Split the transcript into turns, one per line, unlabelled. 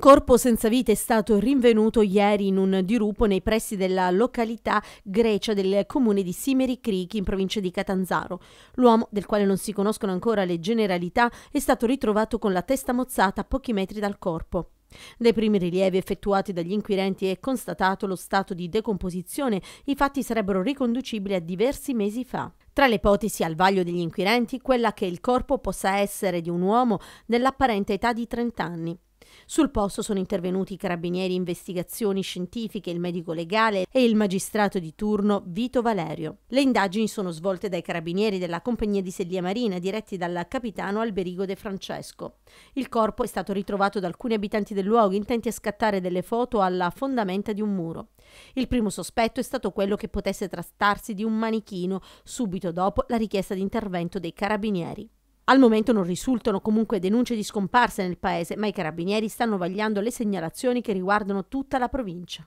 Un corpo senza vita è stato rinvenuto ieri in un dirupo nei pressi della località grecia del comune di Simeri Creek in provincia di Catanzaro. L'uomo, del quale non si conoscono ancora le generalità, è stato ritrovato con la testa mozzata a pochi metri dal corpo. Dai primi rilievi effettuati dagli inquirenti è constatato lo stato di decomposizione, i fatti sarebbero riconducibili a diversi mesi fa. Tra le ipotesi al vaglio degli inquirenti, quella che il corpo possa essere di un uomo dell'apparente età di 30 anni. Sul posto sono intervenuti i carabinieri investigazioni scientifiche, il medico legale e il magistrato di turno Vito Valerio. Le indagini sono svolte dai carabinieri della compagnia di Sellia Marina diretti dal capitano Alberigo De Francesco. Il corpo è stato ritrovato da alcuni abitanti del luogo intenti a scattare delle foto alla fondamenta di un muro. Il primo sospetto è stato quello che potesse trattarsi di un manichino subito dopo la richiesta di intervento dei carabinieri. Al momento non risultano comunque denunce di scomparsa nel paese, ma i carabinieri stanno vagliando le segnalazioni che riguardano tutta la provincia.